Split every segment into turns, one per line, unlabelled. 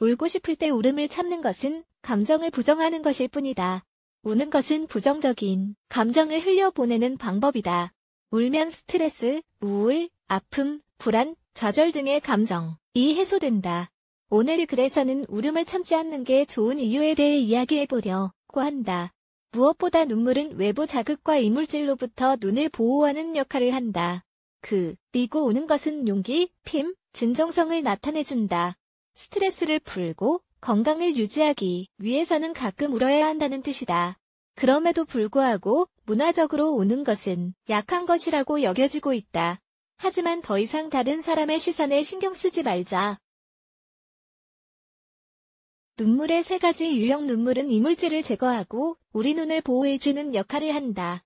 울고 싶을 때 울음을 참는 것은 감정을 부정하는 것일 뿐이다. 우는 것은 부정적인 감정을 흘려보내는 방법이다. 울면 스트레스, 우울, 아픔, 불안, 좌절 등의 감정이 해소된다. 오늘 글에서는 울음을 참지 않는 게 좋은 이유에 대해 이야기해보려고 한다. 무엇보다 눈물은 외부 자극과 이물질로부터 눈을 보호하는 역할을 한다. 그, 리고 우는 것은 용기, 핌, 음, 진정성을 나타내준다. 스트레스를 풀고 건강을 유지하기 위해서는 가끔 울어야 한다는 뜻이다. 그럼에도 불구하고 문화적으로 우는 것은 약한 것이라고 여겨지고 있다. 하지만 더 이상 다른 사람의 시선에 신경 쓰지 말자. 눈물의 세 가지 유형 눈물은 이물질을 제거하고 우리 눈을 보호해주는 역할을 한다.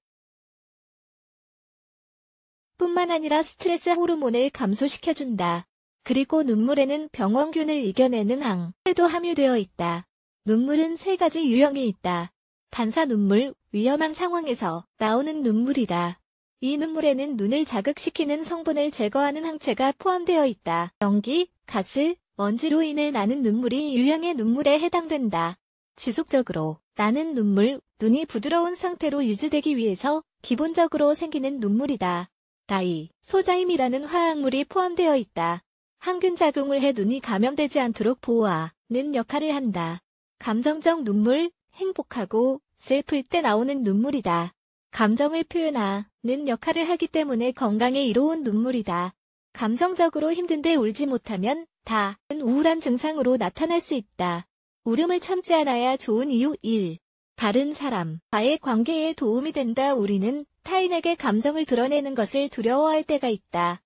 뿐만 아니라 스트레스 호르몬을 감소시켜준다. 그리고 눈물에는 병원균을 이겨내는 항체도 함유되어 있다. 눈물은 세 가지 유형이 있다. 반사 눈물, 위험한 상황에서 나오는 눈물이다. 이 눈물에는 눈을 자극시키는 성분을 제거하는 항체가 포함되어 있다. 연기, 가스, 먼지로 인해 나는 눈물이 유형의 눈물에 해당된다. 지속적으로 나는 눈물, 눈이 부드러운 상태로 유지되기 위해서 기본적으로 생기는 눈물이다. 라이, 소자임이라는 화학물이 포함되어 있다. 항균 작용을 해 눈이 감염되지 않도록 보호하는 역할을 한다. 감정적 눈물, 행복하고 슬플 때 나오는 눈물이다. 감정을 표현하는 역할을 하기 때문에 건강에 이로운 눈물이다. 감정적으로 힘든데 울지 못하면 다은 우울한 증상으로 나타날 수 있다. 울음을 참지 않아야 좋은 이유 1. 다른 사람과의 관계에 도움이 된다. 우리는 타인에게 감정을 드러내는 것을 두려워할 때가 있다.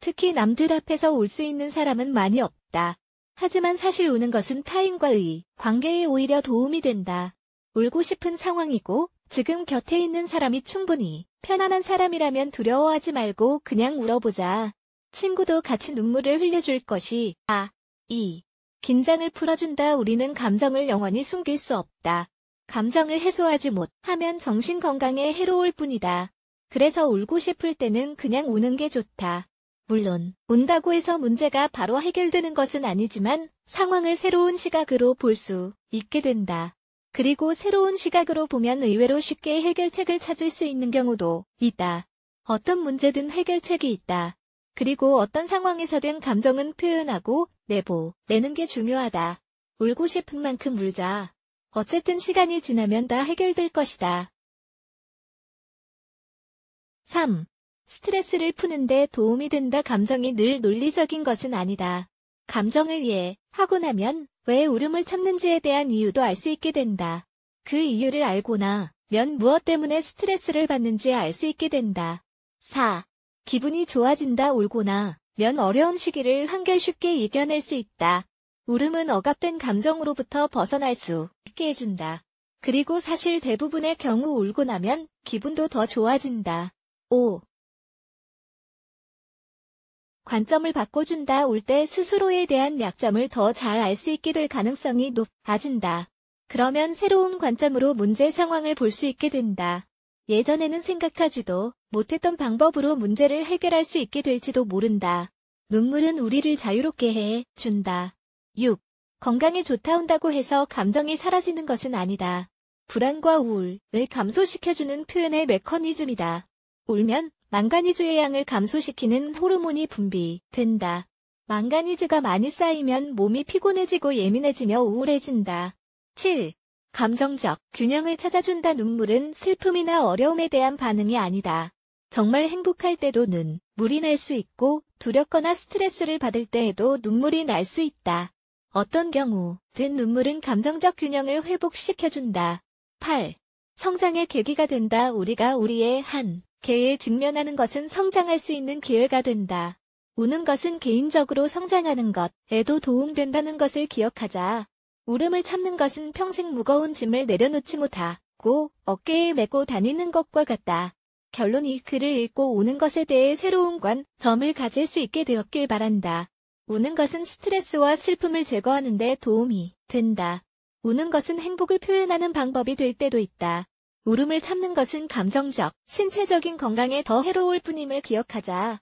특히 남들 앞에서 울 수 있는 사람은 많이 없다. 하지만 사실 우는 것은 타인과 의, 관계에 오히려 도움이 된다. 울고 싶은 상황이고 지금 곁에 있는 사람이 충분히 편안한 사람이라면 두려워하지 말고 그냥 울어보자. 친구도 같이 눈물을 흘려줄 것이 아, 이 긴장을 풀어준다 우리는 감정을 영원히 숨길 수 없다. 감정을 해소하지 못하면 정신건강에 해로울 뿐이다. 그래서 울고 싶을 때는 그냥 우는 게 좋다. 물론 운다고 해서 문제가 바로 해결되는 것은 아니지만 상황을 새로운 시각으로 볼 수 있게 된다. 그리고 새로운 시각으로 보면 의외로 쉽게 해결책을 찾을 수 있는 경우도 있다. 어떤 문제든 해결책이 있다. 그리고 어떤 상황에서든 감정은 표현하고 내보, 내는 게 중요하다. 울고 싶은 만큼 울자. 어쨌든 시간이 지나면 다 해결될 것이다. 3. 스트레스를 푸는데 도움이 된다 감정이 늘 논리적인 것은 아니다. 감정을 이해 하고 나면 왜 울음을 참는지에 대한 이유도 알 수 있게 된다. 그 이유를 알고나 면 무엇 때문에 스트레스를 받는지 알 수 있게 된다. 4. 기분이 좋아진다 울고나 면 어려운 시기를 한결 쉽게 이겨낼 수 있다. 울음은 억압된 감정으로부터 벗어날 수 있게 해준다. 그리고 사실 대부분의 경우 울고 나면 기분도 더 좋아진다. 5. 관점을 바꿔준다 올 때 스스로에 대한 약점을 더 잘 알 수 있게 될 가능성이 높아진다. 그러면 새로운 관점으로 문제 상황을 볼 수 있게 된다. 예전에는 생각하지도 못했던 방법으로 문제를 해결할 수 있게 될지도 모른다. 눈물은 우리를 자유롭게 해 준다. 6. 건강에 좋다 온다고 해서 감정이 사라지는 것은 아니다. 불안과 우울을 감소시켜주는 표현의 메커니즘이다. 울면 망가니즈의 양을 감소시키는 호르몬이 분비된다. 망가니즈가 많이 쌓이면 몸이 피곤해지고 예민해지며 우울해진다. 7. 감정적 균형을 찾아준다 눈물은 슬픔이나 어려움에 대한 반응이 아니다. 정말 행복할 때도 눈, 물이 날 수 있고 두렵거나 스트레스를 받을 때에도 눈물이 날 수 있다. 어떤 경우든 눈물은 감정적 균형을 회복시켜준다. 8. 성장의 계기가 된다 우리가 우리의 한 개에 직면하는 것은 성장할 수 있는 기회가 된다. 우는 것은 개인적으로 성장하는 것에도 도움된다는 것을 기억하자. 울음을 참는 것은 평생 무거운 짐을 내려놓지 못하고 어깨에 메고 다니는 것과 같다. 결론 이 글을 읽고 우는 것에 대해 새로운 관점을 가질 수 있게 되었길 바란다. 우는 것은 스트레스와 슬픔을 제거하는 데 도움이 된다. 우는 것은 행복을 표현하는 방법이 될 때도 있다. 울음을 참는 것은 감정적, 신체적인 건강에 더 해로울 뿐임을 기억하자.